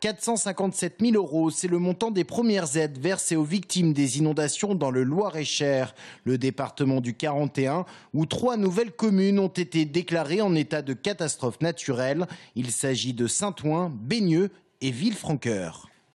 457 000 euros, c'est le montant des premières aides versées aux victimes des inondations dans le Loir-et-Cher, le département du 41, où trois nouvelles communes ont été déclarées en état de catastrophe naturelle. Il s'agit de Saint-Ouen, Baigneux et Villefranqueur.